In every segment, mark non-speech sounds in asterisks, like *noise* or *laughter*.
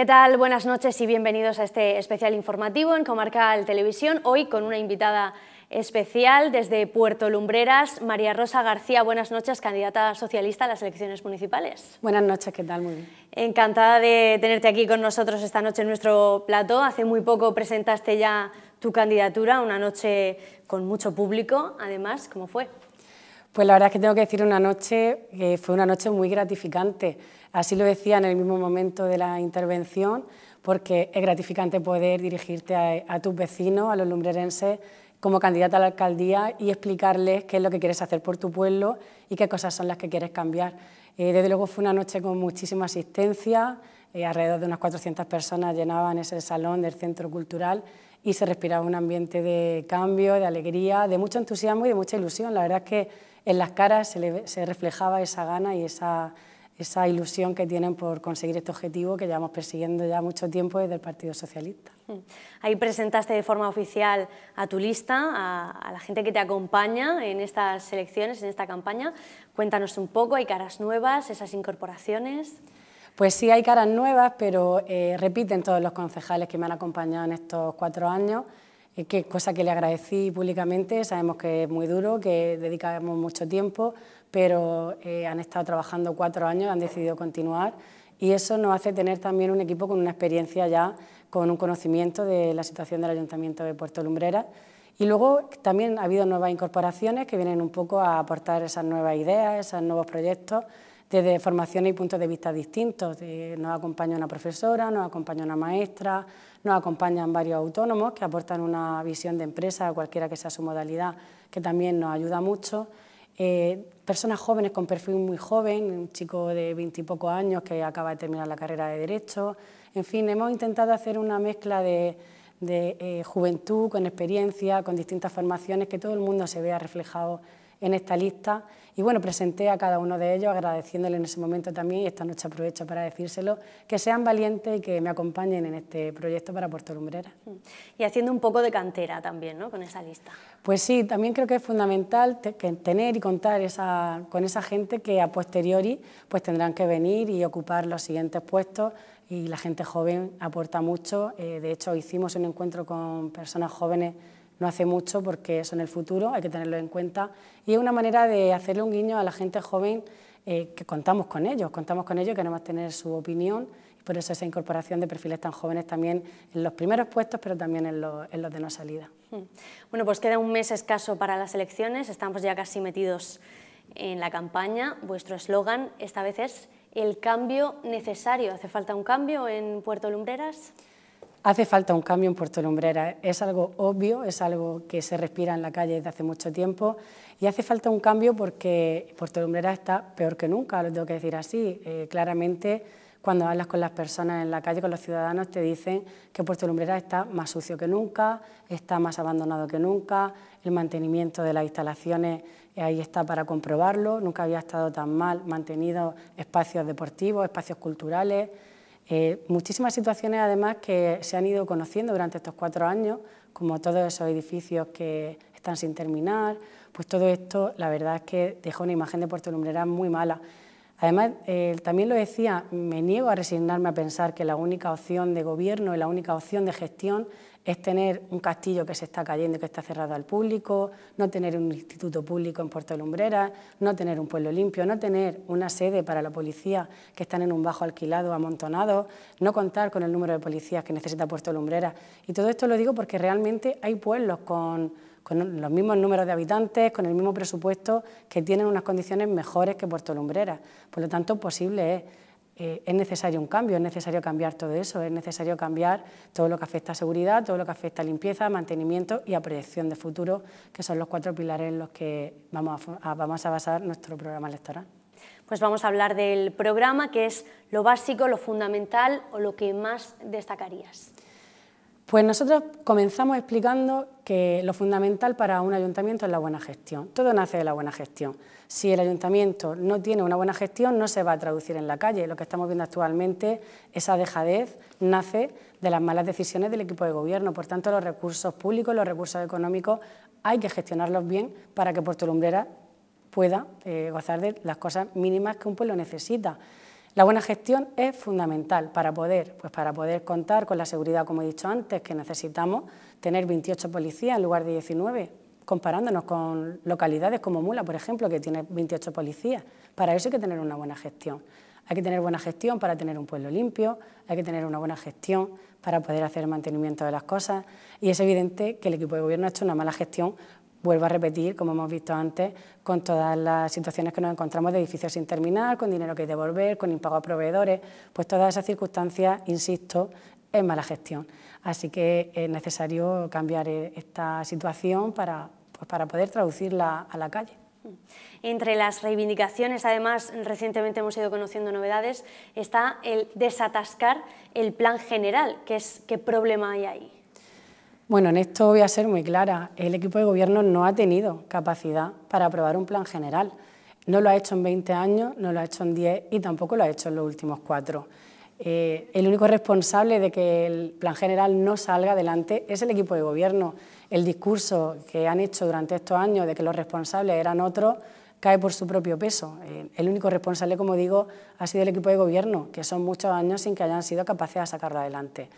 ¿Qué tal? Buenas noches y bienvenidos a este especial informativo en Comarcal Televisión, hoy con una invitada especial desde Puerto Lumbreras, María Rosa García. Buenas noches, candidata socialista a las elecciones municipales. Buenas noches, ¿qué tal? Muy bien. Encantada de tenerte aquí con nosotros esta noche en nuestro plató. Hace muy poco presentaste ya tu candidatura, una noche con mucho público, además, ¿cómo fue? Pues la verdad es que tengo que decir una noche que fue una noche muy gratificante. Así lo decía en el mismo momento de la intervención, porque es gratificante poder dirigirte a, tus vecinos, a los lumbrerenses, como candidata a la alcaldía y explicarles qué es lo que quieres hacer por tu pueblo y qué cosas son las que quieres cambiar. Eh, desde luego fue una noche con muchísima asistencia, eh, alrededor de unas 400 personas llenaban ese salón del centro cultural y se respiraba un ambiente de cambio, de alegría, de mucho entusiasmo y de mucha ilusión. La verdad es que en las caras se, reflejaba esa gana y esa, esa ilusión que tienen por conseguir este objetivo que llevamos persiguiendo ya mucho tiempo desde el Partido Socialista. Mm. Ahí presentaste de forma oficial a tu lista, a, la gente que te acompaña en estas elecciones, en esta campaña. Cuéntanos un poco, ¿hay caras nuevas, esas incorporaciones? Pues sí hay caras nuevas, pero eh, repiten todos los concejales que me han acompañado en estos cuatro años, eh, que, cosa que le agradecí públicamente, sabemos que es muy duro, que dedicamos mucho tiempo, pero eh, han estado trabajando cuatro años, han decidido continuar y eso nos hace tener también un equipo con una experiencia ya, con un conocimiento de la situación del Ayuntamiento de Puerto Lumbrera. Y luego también ha habido nuevas incorporaciones que vienen un poco a aportar esas nuevas ideas, esos nuevos proyectos desde formaciones y puntos de vista distintos. Nos acompaña una profesora, nos acompaña una maestra, nos acompañan varios autónomos que aportan una visión de empresa, cualquiera que sea su modalidad, que también nos ayuda mucho. Eh, personas jóvenes con perfil muy joven, un chico de veintipocos años que acaba de terminar la carrera de Derecho. En fin, hemos intentado hacer una mezcla de, eh, juventud con experiencia, con distintas formaciones, que todo el mundo se vea reflejado en esta lista. Y bueno, presenté a cada uno de ellos agradeciéndole en ese momento también y esta noche aprovecho para decírselo, que sean valientes y que me acompañen en este proyecto para Puerto Lumbrera. Mm. Y haciendo un poco de cantera también, ¿no?, con esa lista. Pues sí, también creo que es fundamental tener y contar esa, con esa gente que a posteriori pues tendrán que venir y ocupar los siguientes puestos y la gente joven aporta mucho. Eh, de hecho, hicimos un encuentro con personas jóvenes no hace mucho porque eso en el futuro hay que tenerlo en cuenta y es una manera de hacerle un guiño a la gente joven eh, que contamos con ellos, contamos con ellos, queremos tener su opinión y por eso esa incorporación de perfiles tan jóvenes también en los primeros puestos pero también en, en los de no salida. Hmm. Bueno, pues queda un mes escaso para las elecciones, estamos ya casi metidos en la campaña. Vuestro eslogan esta vez es el cambio necesario. ¿Hace falta un cambio en Puerto Lumbreras? Hace falta un cambio en Puerto Lumbrera, es algo obvio, es algo que se respira en la calle desde hace mucho tiempo y hace falta un cambio porque Puerto Lumbrera está peor que nunca, lo tengo que decir así. Eh, claramente, cuando hablas con las personas en la calle, con los ciudadanos, te dicen que Puerto Lumbrera está más sucio que nunca, está más abandonado que nunca, el mantenimiento de las instalaciones eh, ahí está para comprobarlo, nunca había estado tan mal mantenido espacios deportivos, espacios culturales, eh, muchísimas situaciones además que se han ido conociendo durante estos cuatro años, como todos esos edificios que están sin terminar, pues todo esto la verdad es que dejó una imagen de Puerto Lumbrera muy mala Además, eh, también lo decía, me niego a resignarme a pensar que la única opción de gobierno y la única opción de gestión es tener un castillo que se está cayendo y que está cerrado al público, no tener un instituto público en Puerto Lumbrera, no tener un pueblo limpio, no tener una sede para la policía que están en un bajo alquilado, amontonado, no contar con el número de policías que necesita Puerto Lumbrera. Y todo esto lo digo porque realmente hay pueblos con con los mismos números de habitantes, con el mismo presupuesto, que tienen unas condiciones mejores que Puerto Lumbrera. Por lo tanto, posible es. Eh, es necesario un cambio, es necesario cambiar todo eso, es necesario cambiar todo lo que afecta a seguridad, todo lo que afecta a limpieza, mantenimiento y a proyección de futuro, que son los cuatro pilares en los que vamos vamos a basar nuestro programa electoral. Pues vamos a hablar del programa, que es lo básico, lo fundamental o lo que más destacarías. Pues nosotros comenzamos explicando que lo fundamental para un ayuntamiento es la buena gestión. Todo nace de la buena gestión. Si el ayuntamiento no tiene una buena gestión, no se va a traducir en la calle. Lo que estamos viendo actualmente, esa dejadez, nace de las malas decisiones del equipo de gobierno. Por tanto, los recursos públicos, los recursos económicos, hay que gestionarlos bien para que Puerto Lumbrera pueda eh, gozar de las cosas mínimas que un pueblo necesita. La buena gestión es fundamental para poder, pues para poder contar con la seguridad, como he dicho antes, que necesitamos tener 28 policías en lugar de 19, comparándonos con localidades como Mula, por ejemplo, que tiene 28 policías. Para eso hay que tener una buena gestión. Hay que tener buena gestión para tener un pueblo limpio, hay que tener una buena gestión para poder hacer mantenimiento de las cosas y es evidente que el equipo de gobierno ha hecho una mala gestión vuelvo a repetir, como hemos visto antes, con todas las situaciones que nos encontramos de edificios sin terminar, con dinero que hay devolver, con impago a proveedores, pues todas esas circunstancias, insisto, es mala gestión. Así que es necesario cambiar e-, esta situación para, pues para poder traducirla a la calle. Entre las reivindicaciones, además, recientemente hemos ido conociendo novedades, está el desatascar el plan general, que es qué problema hay ahí. Bueno, en esto voy a ser muy clara. El equipo de gobierno no ha tenido capacidad para aprobar un plan general. No lo ha hecho en 20 años, no lo ha hecho en 10 y tampoco lo ha hecho en los últimos cuatro. Eh, el único responsable de que el plan general no salga adelante es el equipo de gobierno. El discurso que han hecho durante estos años de que los responsables eran otros cae por su propio peso. Eh, el único responsable, como digo, ha sido el equipo de gobierno, que son muchos años sin que hayan sido capaces de sacarlo adelante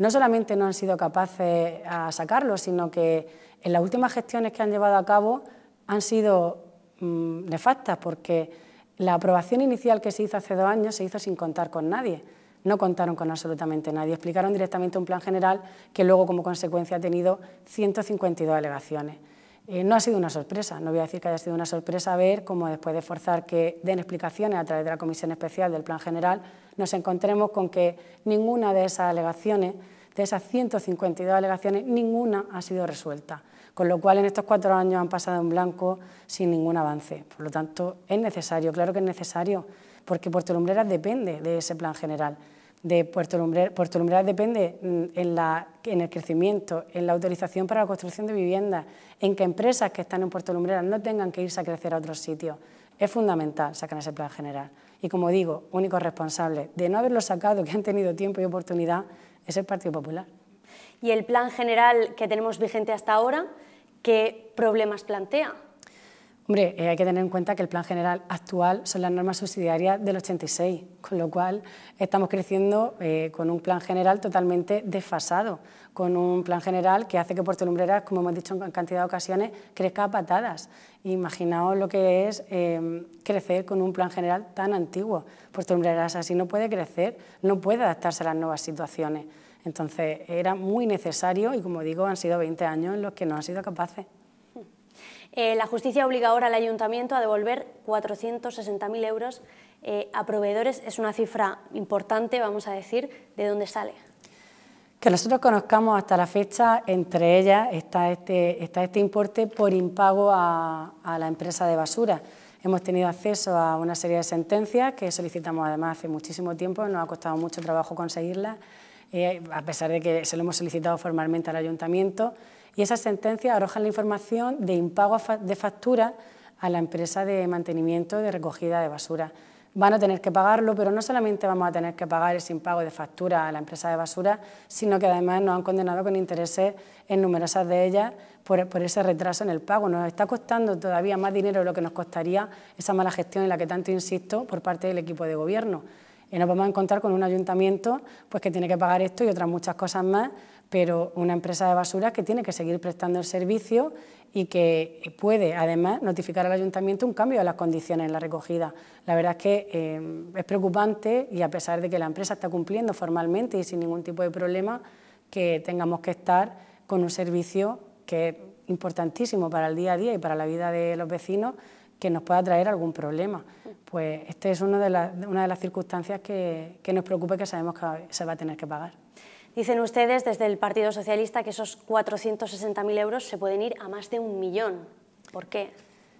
no solamente no han sido capaces de sacarlo, sino que en las últimas gestiones que han llevado a cabo han sido mm, nefastas, porque la aprobación inicial que se hizo hace dos años se hizo sin contar con nadie. No contaron con absolutamente nadie. Explicaron directamente un plan general que luego como consecuencia ha tenido 152 alegaciones. Eh, no ha sido una sorpresa, no voy a decir que haya sido una sorpresa ver cómo después de forzar que den explicaciones a través de la Comisión Especial del Plan General, nos encontremos con que ninguna de esas alegaciones, de esas 152 alegaciones, ninguna ha sido resuelta. Con lo cual, en estos cuatro años han pasado en blanco sin ningún avance. Por lo tanto, es necesario, claro que es necesario, porque Puerto Lumbreras depende de ese plan general de Puerto Lumbreras, depende mm, en, en, el crecimiento, en la autorización para la construcción de viviendas, en que empresas que están en Puerto Lumbreras no tengan que irse a crecer a otros sitios. Es fundamental sacar ese plan general. Y como digo, único responsable de no haberlo sacado, que han tenido tiempo y oportunidad, es el Partido Popular. ¿Y el plan general que tenemos vigente hasta ahora, qué problemas plantea? Hombre, eh, hay que tener en cuenta que el plan general actual son las normas subsidiarias del 86, con lo cual estamos creciendo eh, con un plan general totalmente desfasado, con un plan general que hace que Puerto Lumbreras, como hemos dicho en cantidad de ocasiones, crezca a patadas. Imaginaos lo que es em, crecer con un plan general tan antiguo. Puerto Lumbreras así no puede crecer, no puede adaptarse a las nuevas situaciones. Entonces era muy necesario y como digo, han sido 20 años en los que no han sido capaces. Eh, la justicia obliga ahora al ayuntamiento a devolver 460.000 euros eh, a proveedores. Es una cifra importante, vamos a decir, de dónde sale. Que nosotros conozcamos hasta la fecha, entre ellas está este, este importe por impago a, la empresa de basura. Hemos tenido acceso a una serie de sentencias que solicitamos además hace muchísimo tiempo, nos ha costado mucho trabajo conseguirlas, eh, a pesar de que se lo hemos solicitado formalmente al ayuntamiento y esas sentencias arrojan la información de impago de factura a la empresa de mantenimiento de recogida de basura. Van a tener que pagarlo, pero no solamente vamos a tener que pagar ese impago de factura a la empresa de basura, sino que además nos han condenado con intereses en numerosas de ellas por, por ese retraso en el pago. Nos está costando todavía más dinero de lo que nos costaría esa mala gestión en la que tanto insisto por parte del equipo de gobierno. Y nos vamos a encontrar con un ayuntamiento pues, que tiene que pagar esto y otras muchas cosas más, pero una empresa de basura que tiene que seguir prestando el servicio y que puede, además, notificar al ayuntamiento un cambio de las condiciones en la recogida. La verdad es que eh, es preocupante y a pesar de que la empresa está cumpliendo formalmente y sin ningún tipo de problema, que tengamos que estar con un servicio que es importantísimo para el día a día y para la vida de los vecinos, que nos pueda traer algún problema. Pues esta es una de, una de las circunstancias que, que nos preocupa y que sabemos que se va a tener que pagar. Dicen ustedes desde el Partido Socialista que esos 460.000 euros se pueden ir a más de un millón. ¿Por qué?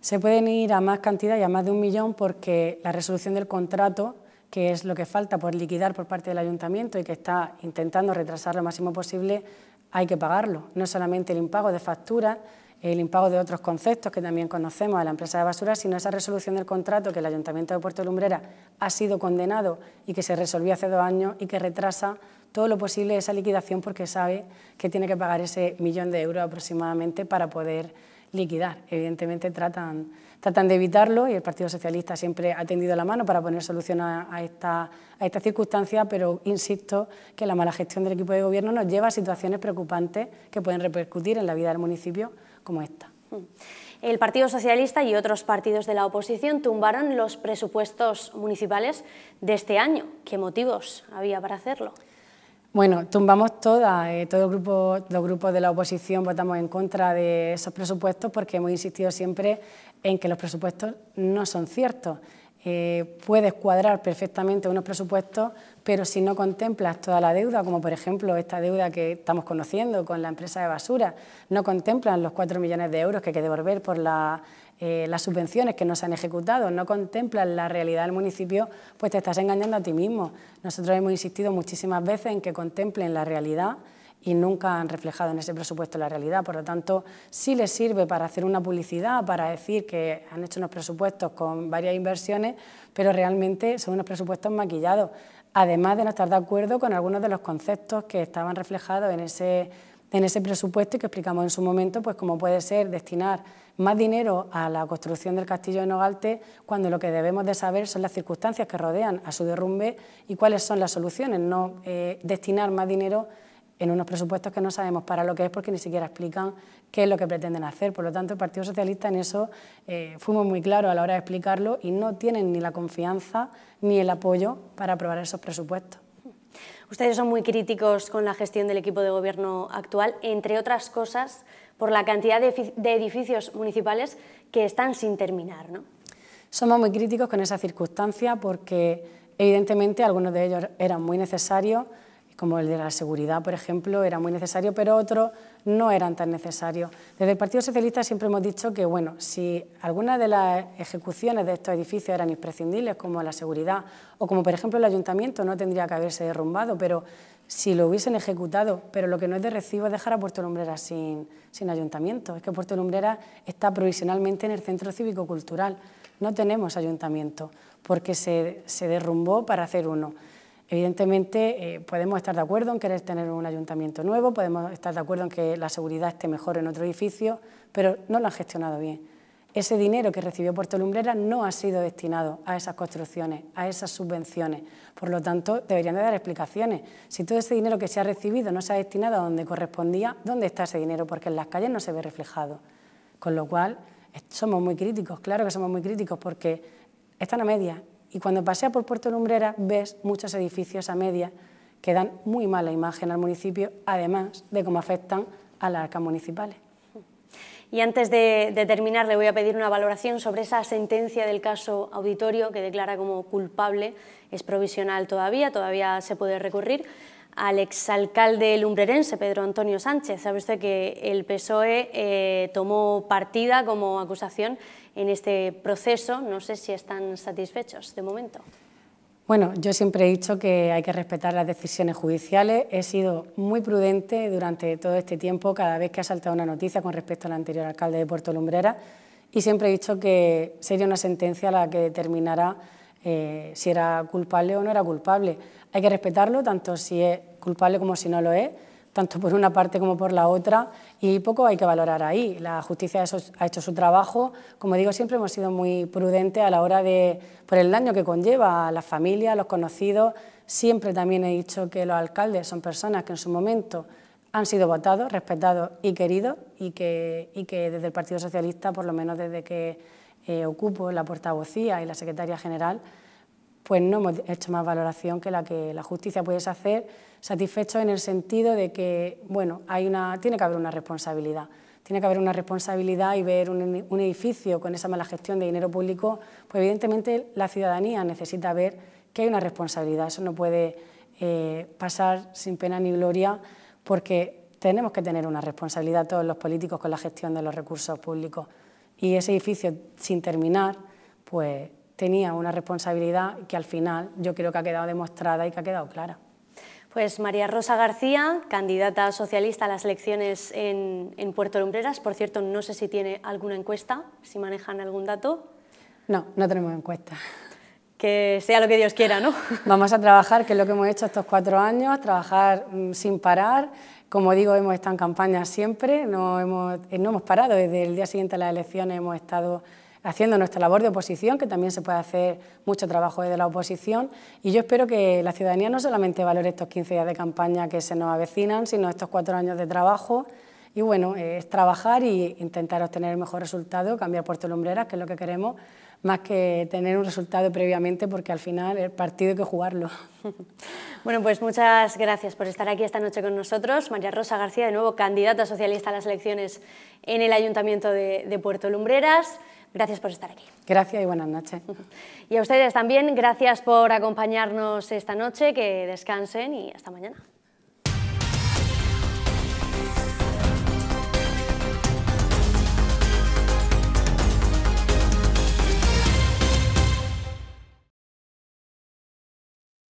Se pueden ir a más cantidad y a más de un millón porque la resolución del contrato, que es lo que falta por liquidar por parte del ayuntamiento y que está intentando retrasar lo máximo posible, hay que pagarlo. No solamente el impago de facturas, el impago de otros conceptos que también conocemos a la empresa de basura, sino esa resolución del contrato que el Ayuntamiento de Puerto Lumbrera ha sido condenado y que se resolvió hace dos años y que retrasa todo lo posible esa liquidación porque sabe que tiene que pagar ese millón de euros aproximadamente para poder liquidar. Evidentemente tratan, de evitarlo y el Partido Socialista siempre ha tendido la mano para poner solución a, a esta circunstancia, pero insisto que la mala gestión del equipo de gobierno nos lleva a situaciones preocupantes que pueden repercutir en la vida del municipio como esta. El Partido Socialista y otros partidos de la oposición tumbaron los presupuestos municipales de este año. ¿Qué motivos había para hacerlo? Bueno, tumbamos todas, eh, grupo, los grupos de la oposición votamos en contra de esos presupuestos porque hemos insistido siempre en que los presupuestos no son ciertos. Eh, puedes cuadrar perfectamente unos presupuestos, pero si no contemplas toda la deuda, como por ejemplo esta deuda que estamos conociendo con la empresa de basura, no contemplan los 4 millones de euros que hay que devolver por eh, las subvenciones que no se han ejecutado, no contemplan la realidad del municipio, pues te estás engañando a ti mismo. Nosotros hemos insistido muchísimas veces en que contemplen la realidad y nunca han reflejado en ese presupuesto la realidad. Por lo tanto, sí les sirve para hacer una publicidad, para decir que han hecho unos presupuestos con varias inversiones, pero realmente son unos presupuestos maquillados, además de no estar de acuerdo con algunos de los conceptos que estaban reflejados en ese en ese presupuesto y que explicamos en su momento, pues cómo puede ser destinar más dinero a la construcción del castillo de Nogalte cuando lo que debemos de saber son las circunstancias que rodean a su derrumbe y cuáles son las soluciones, no eh, destinar más dinero en unos presupuestos que no sabemos para lo que es porque ni siquiera explican qué es lo que pretenden hacer. Por lo tanto, el Partido Socialista en eso eh, fuimos muy claros a la hora de explicarlo y no tienen ni la confianza ni el apoyo para aprobar esos presupuestos. Ustedes son muy críticos con la gestión del equipo de gobierno actual, entre otras cosas por la cantidad de edificios municipales que están sin terminar. ¿no? Somos muy críticos con esa circunstancia porque evidentemente algunos de ellos eran muy necesarios, como el de la seguridad, por ejemplo, era muy necesario, pero otros no eran tan necesarios. Desde el Partido Socialista siempre hemos dicho que, bueno, si algunas de las ejecuciones de estos edificios eran imprescindibles, como la seguridad o como, por ejemplo, el ayuntamiento, no tendría que haberse derrumbado, pero si lo hubiesen ejecutado, pero lo que no es de recibo es dejar a Puerto Lumbrera sin, ayuntamiento. Es que Puerto Lumbrera está provisionalmente en el centro cívico-cultural. No tenemos ayuntamiento porque se derrumbó para hacer uno. Evidentemente, eh, podemos estar de acuerdo en querer tener un ayuntamiento nuevo, podemos estar de acuerdo en que la seguridad esté mejor en otro edificio, pero no lo han gestionado bien. Ese dinero que recibió Puerto Lumbrera no ha sido destinado a esas construcciones, a esas subvenciones. Por lo tanto, deberían de dar explicaciones. Si todo ese dinero que se ha recibido no se ha destinado a donde correspondía, ¿dónde está ese dinero? Porque en las calles no se ve reflejado. Con lo cual, somos muy críticos, claro que somos muy críticos, porque están a medias y cuando pasea por Puerto Lumbrera ves muchos edificios a media que dan muy mala imagen al municipio, además de cómo afectan a las arcas municipales. Y antes de, de, terminar, le voy a pedir una valoración sobre esa sentencia del caso auditorio que declara como culpable. Es provisional todavía, todavía se puede recurrir, al exalcalde lumbrerense, Pedro Antonio Sánchez. Sabe usted que el PSOE eh, tomó partida como acusación en este proceso. No sé si están satisfechos de momento. Bueno, yo siempre he dicho que hay que respetar las decisiones judiciales. He sido muy prudente durante todo este tiempo, cada vez que ha saltado una noticia con respecto al anterior alcalde de Puerto Lumbrera, y siempre he dicho que sería una sentencia la que determinará eh, si era culpable o no era culpable hay que respetarlo, tanto si es culpable como si no lo es, tanto por una parte como por la otra, y poco hay que valorar ahí. La justicia ha hecho su trabajo. Como digo, siempre hemos sido muy prudentes a la hora de, por el daño que conlleva a las familias, a los conocidos. Siempre también he dicho que los alcaldes son personas que en su momento han sido votados, respetados y queridos, y que, desde el Partido Socialista, por lo menos desde que eh, ocupo la portavocía y la secretaria general, pues no hemos hecho más valoración que la que la justicia puede hacer, satisfecho en el sentido de que, bueno, hay una, tiene que haber una responsabilidad. Tiene que haber una responsabilidad y ver un, edificio con esa mala gestión de dinero público, pues evidentemente la ciudadanía necesita ver que hay una responsabilidad. Eso no puede eh, pasar sin pena ni gloria porque tenemos que tener una responsabilidad todos los políticos con la gestión de los recursos públicos. Y ese edificio sin terminar, pues tenía una responsabilidad que al final yo creo que ha quedado demostrada y que ha quedado clara. Pues María Rosa García, candidata socialista a las elecciones en, Puerto Lumbreras. Por cierto, no sé si tiene alguna encuesta, si manejan algún dato. No, no tenemos encuesta. Que sea lo que Dios quiera, ¿no? *laughs* Vamos a trabajar, que es lo que hemos hecho estos cuatro años, trabajar mm, sin parar. Como digo, hemos estado en campaña siempre, no hemos, eh, no hemos parado. Desde el día siguiente a las elecciones hemos estado haciendo nuestra labor de oposición, que también se puede hacer mucho trabajo desde la oposición, y yo espero que la ciudadanía no solamente valore estos 15 días de campaña que se nos avecinan, sino estos cuatro años de trabajo, y bueno, eh, es trabajar e intentar obtener el mejor resultado, cambiar Puerto Lumbreras, que es lo que queremos, más que tener un resultado previamente, porque al final el partido hay que jugarlo. *laughs* Bueno, pues muchas gracias por estar aquí esta noche con nosotros. María Rosa García, de nuevo candidata socialista a las elecciones en el Ayuntamiento de, de Puerto Lumbreras. Gracias por estar aquí. Gracias y buenas noches. *laughs* Y a ustedes también, gracias por acompañarnos esta noche, que descansen y hasta mañana.